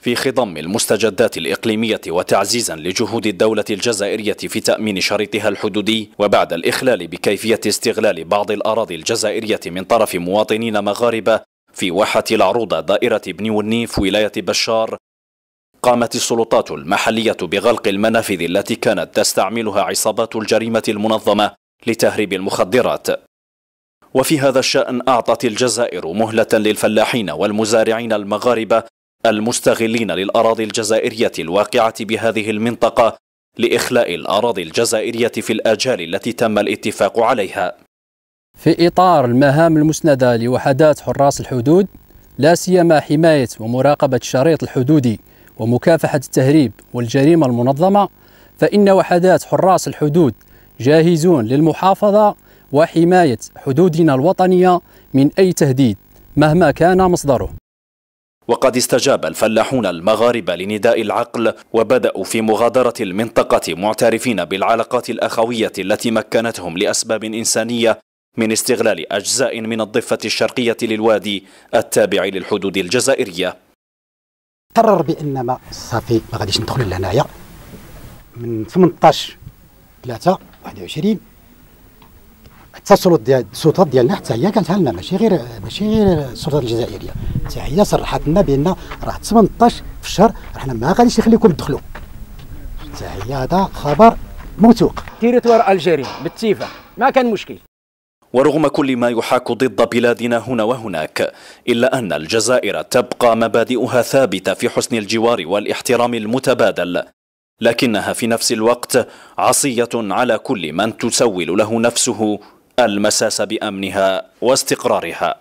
في خضم المستجدات الإقليمية وتعزيزا لجهود الدولة الجزائرية في تأمين شريطها الحدودي وبعد الإخلال بكيفية استغلال بعض الأراضي الجزائرية من طرف مواطنين مغاربة في واحة العروضة دائرة بني والنيف ولاية بشار قامت السلطات المحلية بغلق المنافذ التي كانت تستعملها عصابات الجريمة المنظمة لتهريب المخدرات وفي هذا الشأن أعطت الجزائر مهلة للفلاحين والمزارعين المغاربة المستغلين للأراضي الجزائرية الواقعة بهذه المنطقة لإخلاء الأراضي الجزائرية في الآجال التي تم الاتفاق عليها في إطار المهام المسندة لوحدات حراس الحدود لا سيما حماية ومراقبة الشريط الحدودي ومكافحة التهريب والجريمة المنظمة فإن وحدات حراس الحدود جاهزون للمحافظة وحماية حدودنا الوطنية من أي تهديد مهما كان مصدره وقد استجاب الفلاحون المغاربة لنداء العقل وبدأوا في مغادرة المنطقة معترفين بالعلاقات الأخوية التي مكنتهم لأسباب إنسانية من استغلال أجزاء من الضفة الشرقية للوادي التابع للحدود الجزائرية قرر بأن ما صافي ما غاديش ندخل لهنايا من 18 3 21 التصلت ديال السلطات ديالنا حتى هي كانت لنا ماشي غير ماشي غير السلطات الجزائريه حتى هي صرحت لنا بان راه 18 في الشهر احنا ما غاديش نخليكم تدخلوا حتى هي هذا خبر موثوق تيريتوار الجيري بالاتفاق ما كان مشكل ورغم كل ما يحاك ضد بلادنا هنا وهناك إلا أن الجزائر تبقى مبادئها ثابتة في حسن الجوار والاحترام المتبادل لكنها في نفس الوقت عصية على كل من تسول له نفسه المساس بأمنها واستقرارها